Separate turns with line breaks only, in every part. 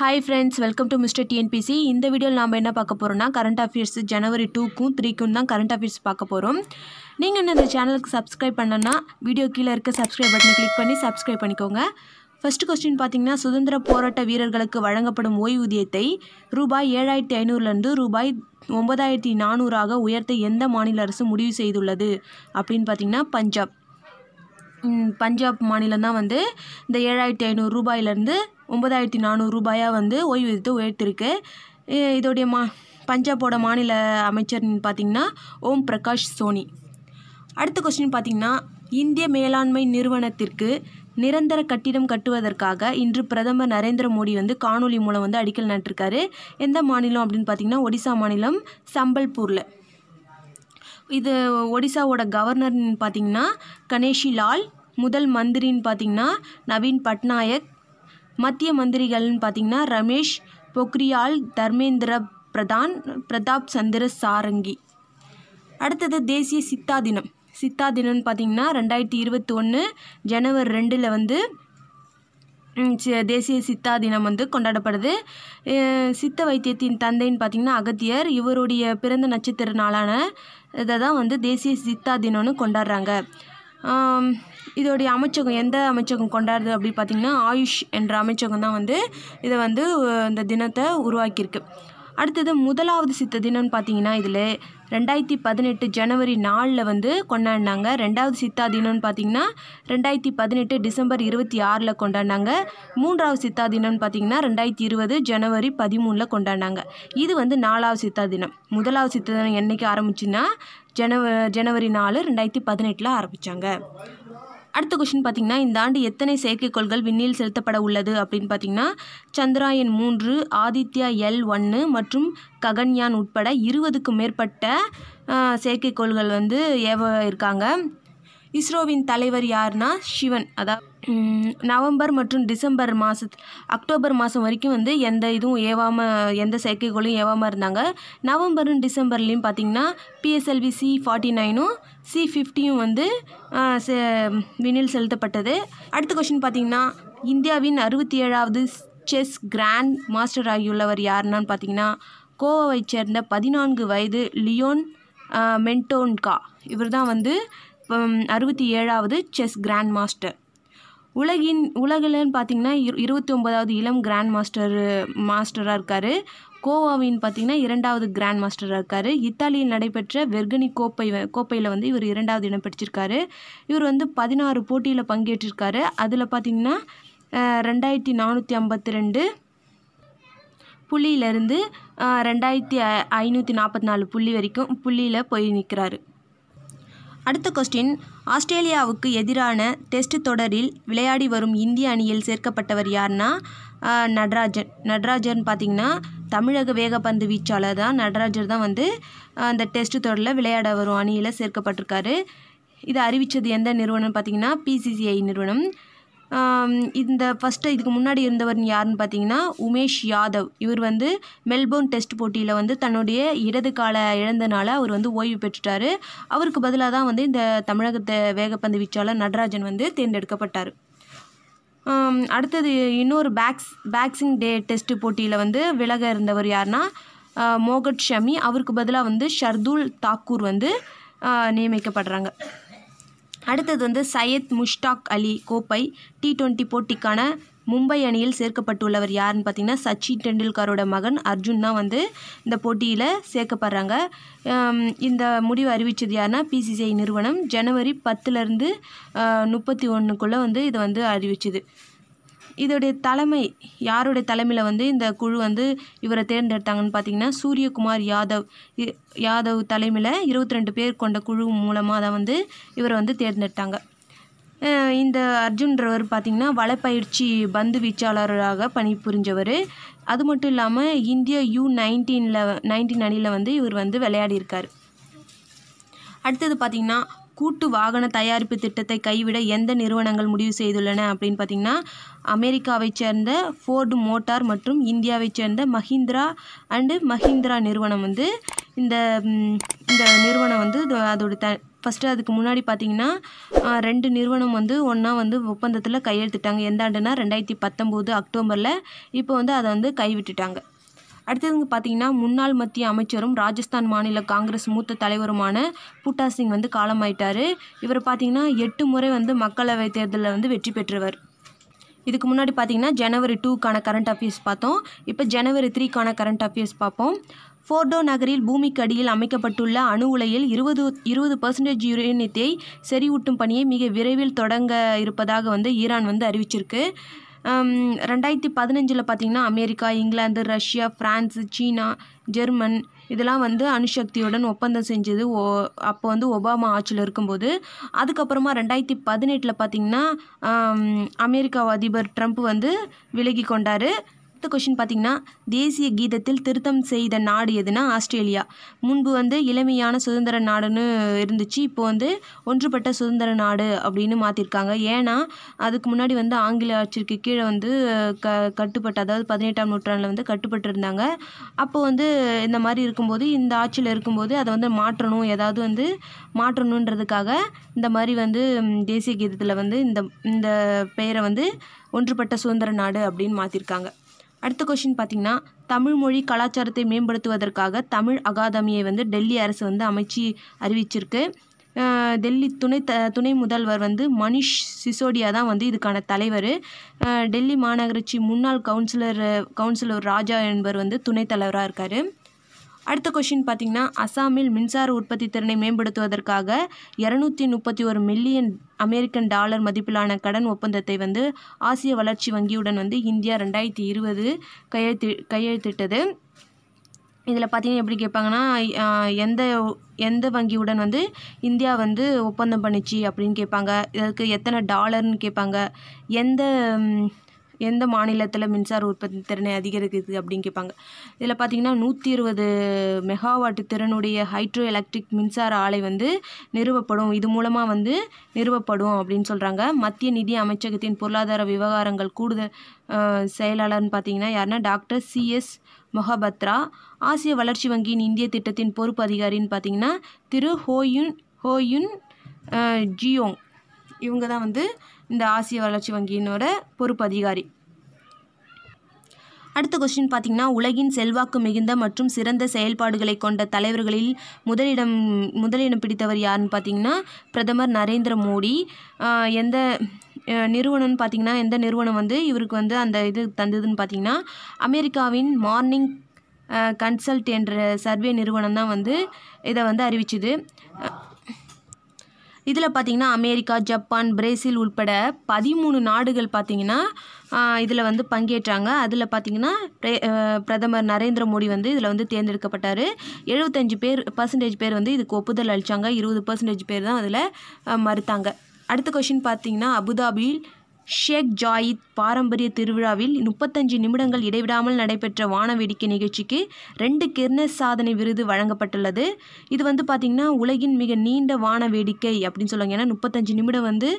hi friends welcome to mister TNPSC இந்த வீடியோவில் நாம் என்ன பார்க்க போகிறோம்னா கரண்ட் அஃபேர்ஸ் ஜனவரி டூக்கும் த்ரீக்கும் தான் கரண்ட் அஃபேர்ஸ் பார்க்க போகிறோம் நீங்கள் இன்னும் இந்த சேனலுக்கு சப்ஸ்கிரைப் பண்ணலன்னா வீடியோ கீழே இருக்க சப்ஸ்கிரைப் பட்டனை கிளிக் பண்ணி சப்ஸ்கிரைப் பண்ணிக்கோங்க ஃபஸ்ட்டு கொஸ்டின் பார்த்தீங்கன்னா சுதந்திர போராட்ட வீரர்களுக்கு வழங்கப்படும் ஓய்வூதியத்தை ரூபாய் ஏழாயிரத்தி ஐநூறுலேருந்து ரூபாய் ஒன்பதாயிரத்தி நானூறாக உயர்த்த எந்த மாநில அரசு முடிவு செய்துள்ளது அப்படின்னு பார்த்தீங்கன்னா பஞ்சாப் பஞ்சாப் மாநிலம் தான் வந்து இந்த ஏழாயிரத்தி ஐநூறு ரூபாயிலேருந்து ஒம்பதாயிரத்தி நானூறு ரூபாயாக வந்து ஓய்வூதியத்தை உயர்த்திருக்கு இதோடைய மா பஞ்சாபோட மாநில அமைச்சர்னு பார்த்திங்கன்னா ஓம் பிரகாஷ் சோனி அடுத்த கொஸ்டின் பார்த்திங்கன்னா இந்திய மேலாண்மை நிறுவனத்திற்கு நிரந்தர கட்டிடம் கட்டுவதற்காக இன்று பிரதமர் நரேந்திர மோடி வந்து காணொலி மூலம் வந்து அடிக்கல் நட்டிருக்காரு எந்த மாநிலம் அப்படின்னு பார்த்திங்கன்னா ஒடிசா மாநிலம் சம்பல்பூரில் இது ஒடிசாவோட கவர்னர்னு பார்த்திங்கன்னா கணேஷி லால் முதல் மந்திரின்னு பார்த்திங்கன்னா நவீன் பட்நாயக் மத்திய மந்திரிகள்னு பார்த்திங்கன்னா ரமேஷ் பொக்ரியால் தர்மேந்திர பிரதான் பிரதாப் சந்திர சாரங்கி அடுத்தது தேசிய சித்தா தினம் சித்தா தினம்னு பார்த்திங்கன்னா ரெண்டாயிரத்தி இருபத்தி ஒன்று ஜனவரி ரெண்டில் வந்து தேசிய சித்தா தினம் வந்து கொண்டாடப்படுது சித்த வைத்தியத்தின் தந்தைன்னு பார்த்திங்கன்னா அகத்தியர் இவருடைய பிறந்த நட்சத்திர நாளான இதை தான் வந்து தேசிய சித்தா தினம்னு கொண்டாடுறாங்க இதோடைய அமைச்சகம் எந்த அமைச்சகம் கொண்டாடுது அப்படின்னு பார்த்திங்கன்னா ஆயுஷ் என்ற அமைச்சகம் தான் வந்து இதை வந்து இந்த தினத்தை உருவாக்கியிருக்கு அடுத்தது முதலாவது சித்த தினம்னு பார்த்தீங்கன்னா இதில் ரெண்டாயிரத்தி பதினெட்டு ஜனவரி நாலில் வந்து கொண்டாடினாங்க ரெண்டாவது சித்தா தினம்னு பார்த்தீங்கன்னா ரெண்டாயிரத்தி பதினெட்டு டிசம்பர் இருபத்தி ஆறில் கொண்டாடினாங்க மூன்றாவது சித்தா தினம்னு பார்த்தீங்கன்னா ரெண்டாயிரத்தி இருபது ஜனவரி பதிமூணில் கொண்டாடினாங்க இது வந்து நாலாவது சித்தா தினம் முதலாவது சித்த தினம் என்றைக்கு ஆரம்பிச்சுன்னா ஜனவ ஜனவரி நாலு ரெண்டாயிரத்தி பதினெட்டில் ஆரம்பித்தாங்க அடுத்த கொஷின் பார்த்திங்கன்னா இந்த ஆண்டு எத்தனை செயற்கைக்கோள்கள் விண்ணில் செலுத்தப்பட உள்ளது அப்படின்னு பார்த்திங்கன்னா சந்திராயன் மூன்று ஆதித்யா எல் ஒன்று மற்றும் ககன்யான் உட்பட இருபதுக்கும் மேற்பட்ட செயற்கைக்கோள்கள் வந்து ஏவ இருக்காங்க இஸ்ரோவின் தலைவர் யாருன்னா சிவன் அதாவது நவம்பர் மற்றும் டிசம்பர் மாதத்து அக்டோபர் மாதம் வரைக்கும் வந்து எந்த இதுவும் ஏவாமல் எந்த செயற்கைக்கோளும் ஏவாமல் இருந்தாங்க நவம்பரும் டிசம்பர்லேயும் பார்த்திங்கன்னா பிஎஸ்எல்வி சி ஃபார்ட்டி நைனும் சி ஃபிஃப்டியும் வந்து விண்ணில் செலுத்தப்பட்டது அடுத்த கொஷின் பார்த்தீங்கன்னா இந்தியாவின் அறுபத்தி ஏழாவது செஸ் கிராண்ட் மாஸ்டர் ஆகியுள்ளவர் யாருன்னான்னு பார்த்தீங்கன்னா கோவாவை சேர்ந்த பதினான்கு வயது லியோன் மென்டோன்கா இவர் தான் வந்து அறுபத்தி ஏழாவது செஸ் கிராண்ட் மாஸ்டர் உலகின் உலகில்னு பார்த்தீங்கன்னா இரு இருபத்தி ஒம்பதாவது இளம் கிராண்ட் மாஸ்டர் மாஸ்டராக இருக்கார் கோவாவின் பார்த்தீங்கன்னா இரண்டாவது கிராண்ட் மாஸ்டராக இருக்கார் இத்தாலியில் நடைபெற்ற வெர்கனி கோப்பை கோப்பையில் வந்து இவர் இரண்டாவது இடம் பிடிச்சிருக்காரு இவர் வந்து பதினாறு போட்டியில் பங்கேற்றிருக்காரு அதில் பார்த்தீங்கன்னா ரெண்டாயிரத்தி நானூற்றி ஐம்பத்தி ரெண்டு புள்ளியிலேருந்து ரெண்டாயிரத்தி ஐநூற்றி நாற்பத்தி நாலு புள்ளி வரைக்கும் புள்ளியில் போய் நிற்கிறாரு அடுத்த கொஸ்டின் ஆஸ்திரேலியாவுக்கு எதிரான டெஸ்ட் தொடரில் விளையாடி வரும் இந்திய அணியில் சேர்க்கப்பட்டவர் யார்னா நடராஜன் நடராஜன் பார்த்திங்கன்னா தமிழக வேகப்பந்து வீச்சாளர் தான் நடராஜர் தான் வந்து அந்த டெஸ்ட் தொடரில் விளையாட வரும் அணியில் சேர்க்கப்பட்டிருக்காரு இதை அறிவித்தது எந்த நிறுவனம் பார்த்தீங்கன்னா பிசிசிஐ நிறுவனம் இந்த ஃபஸ்ட்டு இதுக்கு முன்னாடி இருந்தவர் யாருன்னு பார்த்தீங்கன்னா உமேஷ் யாதவ் இவர் வந்து மெல்போர்ன் டெஸ்ட் போட்டியில் வந்து தன்னுடைய இடது கால இழந்தனால அவர் வந்து ஓய்வு பெற்றுட்டார் அவருக்கு பதிலாக தான் வந்து இந்த தமிழகத்தை வேகப்பந்து வீச்சாளர் நடராஜன் வந்து தேர்ந்தெடுக்கப்பட்டார் அடுத்தது இன்னொரு பேக்ஸ் பேக்ஸிங் டே டெஸ்ட்டு போட்டியில் வந்து விலக இருந்தவர் யாருன்னா மோகட் ஷமி அவருக்கு பதிலாக வந்து ஷர்துல் தாக்கூர் வந்து நியமிக்கப்படுறாங்க அடுத்தது வந்து சையத் முஷ்டாக் அலி கோப்பை டி டுவெண்ட்டி போட்டிக்கான மும்பை அணியில் சேர்க்கப்பட்டுள்ளவர் யாருன்னு பார்த்தீங்கன்னா சச்சின் டெண்டுல்கரோட மகன் அர்ஜுன் தான் வந்து இந்த போட்டியில் சேர்க்கப்படுறாங்க இந்த முடிவு அறிவித்தது யாருன்னா பிசிசிஐ நிறுவனம் ஜனவரி பத்துலேருந்து முப்பத்தி ஒன்றுக்குள்ளே வந்து இதை வந்து அறிவிச்சுது இதோடைய தலைமை யாருடைய தலைமையில் வந்து இந்த குழு வந்து இவரை தேர்ந்தெடுத்தாங்கன்னு பார்த்தீங்கன்னா சூரியகுமார் யாதவ் யாதவ் தலைமையில் இருபத்தி ரெண்டு பேர் கொண்ட குழு மூலமாக தான் வந்து இவரை வந்து தேர்ந்தெடுத்தாங்க இந்த அர்ஜுன்றவர் பார்த்திங்கன்னா வலைப்பயிற்சி பந்து வீச்சாளராக பணிபுரிஞ்சவர் அது மட்டும் இல்லாமல் இந்தியா யூ நைன்டீனில் நைன்டீன் அணியில் வந்து இவர் வந்து விளையாடியிருக்கார் அடுத்தது பார்த்திங்கன்னா கூட்டு வாகன தயாரிப்பு திட்டத்தை கைவிட எந்த நிறுவனங்கள் முடிவு செய்துள்ளன அப்படின்னு பார்த்தீங்கன்னா அமெரிக்காவைச் சேர்ந்த ஃபோர்டு மோட்டார் மற்றும் இந்தியாவைச் சேர்ந்த மஹிந்திரா அண்டு மஹிந்திரா நிறுவனம் வந்து இந்த இந்த நிறுவனம் வந்து அதோட த ஃபஸ்ட்டு அதுக்கு முன்னாடி பார்த்தீங்கன்னா ரெண்டு நிறுவனம் வந்து ஒன்றா வந்து ஒப்பந்தத்தில் கையெழுத்திட்டாங்க எந்த ஆண்டுனா ரெண்டாயிரத்தி பத்தொம்போது அக்டோபரில் இப்போ வந்து அதை வந்து கைவிட்டுட்டாங்க அடுத்தது பார்த்திங்கன்னா முன்னாள் மத்திய அமைச்சரும் ராஜஸ்தான் மாநில காங்கிரஸ் மூத்த தலைவருமான பூட்டா சிங் வந்து காலமாயிட்டார் இவர் பார்த்திங்கன்னா எட்டு முறை வந்து மக்களவை தேர்தலில் வந்து வெற்றி பெற்றவர் இதுக்கு முன்னாடி பார்த்திங்கன்னா ஜனவரி டூக்கான கரண்ட் அஃபேர்ஸ் பார்த்தோம் இப்போ ஜனவரி த்ரீக்கான கரண்ட் அஃபேர்ஸ் பார்ப்போம் ஃபோர்டோ நகரில் பூமிக்கு அடியில் அமைக்கப்பட்டுள்ள அணு உலையில் இருபது இருபது பர்சன்டேஜ் யுரேனியத்தை செறிவூட்டும் பணியை மிக விரைவில் தொடங்க இருப்பதாக வந்து ஈரான் வந்து அறிவிச்சிருக்கு ரெண்டாயிரத்தி பதினஞ்சில் பார்த்திங்கன்னா அமெரிக்கா இங்கிலாந்து ரஷ்யா ஃப்ரான்ஸு சீனா ஜெர்மன் இதெல்லாம் வந்து அணுசக்தியுடன் ஒப்பந்தம் செஞ்சது ஓ அப்போ வந்து ஒபாமா ஆட்சியில் இருக்கும்போது அதுக்கப்புறமா ரெண்டாயிரத்தி பதினெட்டில் பார்த்திங்கன்னா அமெரிக்கா அதிபர் ட்ரம்ப் வந்து விலகி கொண்டார் கொஷின் பார்த்திங்கன்னா தேசிய கீதத்தில் திருத்தம் செய்த நாடு எதுனா ஆஸ்திரேலியா முன்பு வந்து இளமையான சுதந்திர நாடுன்னு இருந்துச்சு இப்போ வந்து ஒன்றுபட்ட சுதந்திர நாடு அப்படின்னு மாற்றிருக்காங்க ஏன்னா அதுக்கு முன்னாடி வந்து ஆங்கில ஆட்சிக்கு கீழே வந்து க கட்டுப்பட்டு அதாவது பதினெட்டாம் நூற்றாண்டில் வந்து கட்டுப்பட்டு இருந்தாங்க அப்போ வந்து இந்த மாதிரி இருக்கும்போது இந்த ஆட்சியில் இருக்கும்போது அதை வந்து மாற்றணும் ஏதாவது வந்து மாற்றணுன்றதுக்காக இந்த மாதிரி வந்து தேசிய கீதத்தில் வந்து இந்த இந்த பெயரை வந்து ஒன்றுபட்ட சுதந்திர நாடு அப்படின்னு மாற்றிருக்காங்க அடுத்த கொஷின் பார்த்தீங்கன்னா தமிழ் மொழி கலாச்சாரத்தை மேம்படுத்துவதற்காக தமிழ் அகாதமியை வந்து டெல்லி அரசு வந்து அமைச்சு அறிவிச்சிருக்கு டெல்லி துணை த துணை முதல்வர் வந்து மணிஷ் சிசோடியா தான் வந்து இதுக்கான தலைவர் டெல்லி மாநகராட்சி முன்னாள் கவுன்சிலர் கவுன்சிலர் ராஜா என்பவர் வந்து துணைத் தலைவராக இருக்கார் அடுத்த கொஷின் பார்த்திங்கன்னா அசாமில் மின்சார உற்பத்தி திறனை மேம்படுத்துவதற்காக இரநூத்தி முப்பத்தி ஒரு மில்லியன் அமெரிக்கன் டாலர் மதிப்பிலான கடன் ஒப்பந்தத்தை வந்து ஆசிய வளர்ச்சி வங்கியுடன் வந்து இந்தியா ரெண்டாயிரத்தி இருபது கையெழுத்து கையெழுத்திட்டது இதில் பார்த்தீங்கன்னா எப்படி கேட்பாங்கன்னா எந்த எந்த வங்கியுடன் வந்து இந்தியா வந்து ஒப்பந்தம் பண்ணிச்சு அப்படின்னு கேட்பாங்க இதற்கு எத்தனை டாலர்னு கேட்பாங்க எந்த எந்த மாநிலத்தில் மின்சார உற்பத்தி திறனை அதிகரிக்குது அப்படின்னு கேட்பாங்க இதில் பார்த்திங்கன்னா நூற்றி இருபது மெகாவாட்டு திறனுடைய ஹைட்ரோ எலக்ட்ரிக் மின்சார ஆலை வந்து நிறுவப்படும் இது மூலமாக வந்து நிறுவப்படும் அப்படின்னு சொல்கிறாங்க மத்திய நிதி அமைச்சகத்தின் பொருளாதார விவகாரங்கள் கூடுதல் செயலாளர்னு பார்த்திங்கன்னா யாருன்னா டாக்டர் சிஎஸ் மொஹபத்ரா ஆசிய வளர்ச்சி வங்கியின் இந்திய திட்டத்தின் பொறுப்பு அதிகாரின்னு பார்த்திங்கன்னா திரு ஹோயுன் ஹோயுன் ஜியோங் இவங்க தான் வந்து இந்த ஆசிய வளர்ச்சி வங்கியினோட பொறுப்பு அதிகாரி அடுத்த கொஸ்டின் பார்த்தீங்கன்னா உலகின் செல்வாக்கு மிகுந்த மற்றும் சிறந்த செயல்பாடுகளை கொண்ட தலைவர்களில் முதலிடம் முதலிடம் பிடித்தவர் யாருன்னு பார்த்தீங்கன்னா பிரதமர் நரேந்திர மோடி எந்த நிறுவனம்னு பார்த்தீங்கன்னா எந்த நிறுவனம் வந்து இவருக்கு வந்து அந்த இது தந்ததுன்னு பார்த்தீங்கன்னா அமெரிக்காவின் மார்னிங் கன்சல்ட் என்ற சர்வே நிறுவனம் தான் வந்து இதை வந்து அறிவிச்சுது இதில் பார்த்திங்கன்னா அமெரிக்கா ஜப்பான் பிரேசில் உட்பட பதிமூணு நாடுகள் பார்த்திங்கன்னா இதில் வந்து பங்கேற்றாங்க அதில் பார்த்திங்கன்னா பிரதமர் நரேந்திர மோடி வந்து இதில் வந்து தேர்ந்தெடுக்கப்பட்டார் எழுபத்தஞ்சு பேர் பர்சன்டேஜ் பேர் வந்து இதுக்கு ஒப்புதல் அளித்தாங்க இருபது பர்சன்டேஜ் பேர் தான் அதில் மறுத்தாங்க அடுத்த கொஷின் பார்த்திங்கன்னா அபுதாபியில் ஷேக் ஜாயித் பாரம்பரிய திருவிழாவில் முப்பத்தஞ்சு நிமிடங்கள் இடைவிடாமல் நடைபெற்ற வானவேடிக்கை நிகழ்ச்சிக்கு ரெண்டு கிர்னஸ் சாதனை விருது வழங்கப்பட்டுள்ளது இது வந்து பார்த்திங்கன்னா உலகின் மிக நீண்ட வானவேடிக்கை அப்படின்னு சொல்லுவாங்க ஏன்னா முப்பத்தஞ்சு நிமிடம் வந்து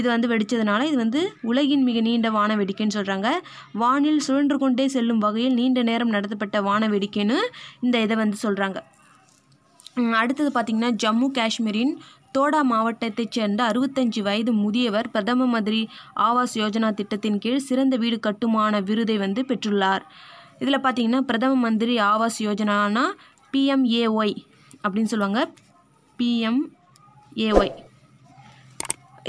இது வந்து வெடித்ததுனால இது வந்து உலகின் மிக நீண்ட வானவேடிக்கைன்னு சொல்கிறாங்க வானில் சுழன்று கொண்டே செல்லும் வகையில் நீண்ட நேரம் நடத்தப்பட்ட வானவேடிக்கைன்னு இந்த இதை வந்து சொல்கிறாங்க அடுத்தது பார்த்திங்கன்னா ஜம்மு காஷ்மீரின் தோடா மாவட்டத்தைச் சேர்ந்த அறுபத்தஞ்சு வயது முதியவர் பிரதம மந்திரி ஆவாஸ் யோஜனா திட்டத்தின் கீழ் சிறந்த வீடு கட்டுமான விருதை வந்து பெற்றுள்ளார் இதில் பார்த்தீங்கன்னா பிரதம மந்திரி ஆவாஸ் யோஜனானா பிஎம்ஏஒய் அப்படின்னு சொல்லுவாங்க பிஎம்ஏஒய்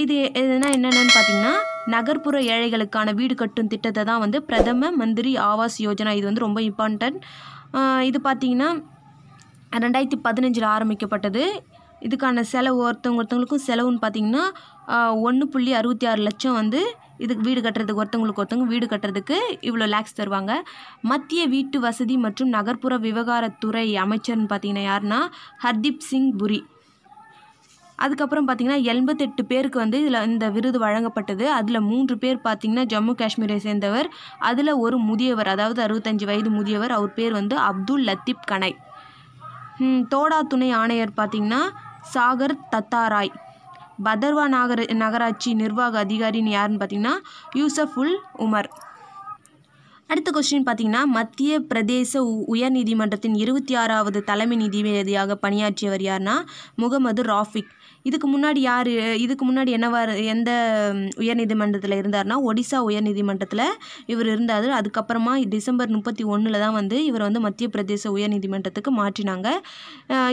இது எதுனா என்னென்னு பார்த்தீங்கன்னா நகர்ப்புற ஏழைகளுக்கான வீடு கட்டும் திட்டத்தை தான் வந்து பிரதம மந்திரி ஆவாஸ் யோஜனா இது வந்து ரொம்ப இம்பார்ட்டன்ட் இது பார்த்திங்கன்னா ரெண்டாயிரத்தி பதினஞ்சில் ஆரம்பிக்கப்பட்டது இதுக்கான செலவு ஒருத்தவங்க ஒருத்தவங்களுக்கும் செலவுன்னு பார்த்தீங்கன்னா ஒன்று புள்ளி அறுபத்தி ஆறு லட்சம் வந்து இதுக்கு வீடு கட்டுறதுக்கு ஒருத்தவங்களுக்கு ஒருத்தவங்க வீடு கட்டுறதுக்கு இவ்வளோ லேக்ஸ் தருவாங்க மத்திய வீட்டு வசதி மற்றும் நகர்ப்புற விவகாரத்துறை அமைச்சர்னு பார்த்தீங்கன்னா யாருன்னா ஹர்தீப் சிங் புரி அதுக்கப்புறம் பார்த்திங்கன்னா எண்பத்தெட்டு பேருக்கு வந்து இதில் இந்த விருது வழங்கப்பட்டது அதில் மூன்று பேர் பார்த்திங்கன்னா ஜம்மு காஷ்மீரை சேர்ந்தவர் அதில் ஒரு முதியவர் அதாவது அறுபத்தஞ்சு வயது முதியவர் அவர் பேர் வந்து அப்துல் லத்தீப் கனை தோடா துணை ஆணையர் பார்த்திங்கன்னா சாகர் தத்தாராய் பதர்வா நாகர நகராட்சி நிர்வாக அதிகாரின்னு யாருன்னு பார்த்தீங்கன்னா யூசஃபுல் உமர் அடுத்த கொஸ்டின் பார்த்தீங்கன்னா மத்திய பிரதேச உயர் நீதிமன்றத்தின் இருபத்தி ஆறாவது தலைமை நீதிபதியாக பணியாற்றியவர் யார்னா முகமது ராஃபிக் இதுக்கு முன்னாடி யார் இதுக்கு முன்னாடி என்னவா எந்த நீதிமன்றத்தில் இருந்தார்னா ஒடிசா நீதிமன்றத்தில் இவர் இருந்தார் அதுக்கப்புறமா டிசம்பர் முப்பத்தி ஒன்றில் தான் வந்து இவர் வந்து மத்திய பிரதேச உயர் நீதிமன்றத்துக்கு மாற்றினாங்க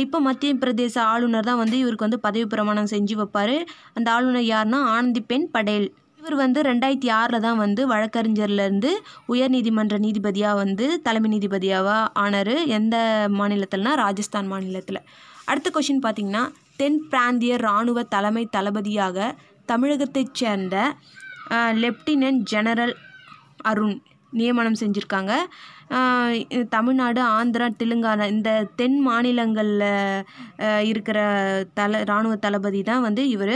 இப்போ மத்திய பிரதேச ஆளுநர் தான் வந்து இவருக்கு வந்து பதவி பிரமாணம் செஞ்சு வைப்பார் அந்த ஆளுநர் ஆனந்தி பெண் படேல் இவர் வந்து ரெண்டாயிரத்தி ஆறில் தான் வந்து வழக்கறிஞர்லேருந்து உயர்நீதிமன்ற நீதிபதியாக வந்து தலைமை நீதிபதியாக ஆனார் எந்த மாநிலத்தில்னா ராஜஸ்தான் மாநிலத்தில் அடுத்த கொஷின் பார்த்திங்கன்னா தென் பிராந்திய இராணுவ தலைமை தளபதியாக தமிழகத்தைச் சேர்ந்த லெப்டினன்ட் ஜெனரல் அருண் நியமனம் செஞ்சுருக்காங்க தமிழ்நாடு ஆந்திரா தெலுங்கானா இந்த தென் மாநிலங்களில் இருக்கிற தல இராணுவ தளபதி தான் வந்து இவர்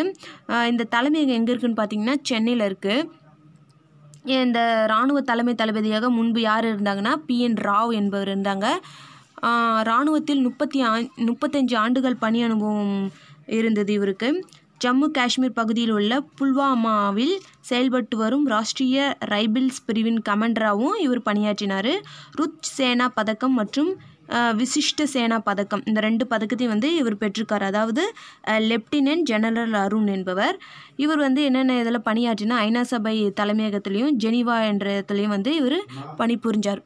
இந்த தலைமை எங்கே இருக்குதுன்னு பார்த்தீங்கன்னா சென்னையில் இருக்குது இந்த இராணுவ தலைமை தளபதியாக முன்பு யார் இருந்தாங்கன்னா பிஎன் ராவ் என்பவர் இருந்தாங்க இராணுவத்தில் முப்பத்தி ஆ முப்பத்தஞ்சு ஆண்டுகள் பணி அனுபவம் இருந்தது இவருக்கு ஜம்மு காஷ்மீர் பகுதியில் உள்ள புல்வாமாவில் செயல்பட்டு வரும் ராஷ்ட்ரிய ரைபிள்ஸ் பிரிவின் கமாண்டராகவும் இவர் பணியாற்றினார் ருத் சேனா பதக்கம் மற்றும் விசிஷ்ட சேனா பதக்கம் இந்த ரெண்டு பதக்கத்தையும் வந்து இவர் பெற்றிருக்கார் அதாவது லெப்டினன்ட் ஜெனரல் அருண் என்பவர் இவர் வந்து என்னென்ன இதில் பணியாற்றினா ஐநா சபை தலைமையகத்திலையும் ஜெனீவா என்ற இடத்துலையும் வந்து இவர் பணிபுரிஞ்சார்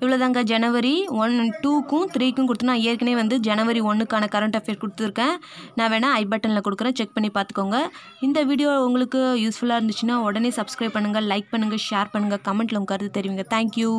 இவ்வளோதாங்க ஜனவரி ஒன் டூக்கும் த்ரீக்கும் கொடுத்தோன்னா ஏற்கனவே வந்து ஜனவரி ஒன்றுக்கான கரண்ட் அஃபேர் கொடுத்துருக்கேன் நான் வேணால் ஐ பட்டனில் கொடுக்குறேன் செக் பண்ணி பார்த்துக்கோங்க இந்த வீடியோ உங்களுக்கு யூஸ்ஃபுல்லாக இருந்துச்சுன்னா உடனே சப்ஸ்கிரைப் பண்ணுங்கள் லைக் பண்ணுங்கள் ஷேர் பண்ணுங்கள் கமெண்ட்டில் உங்கள் கருத்து தெரிவிங்க தேங்க்யூ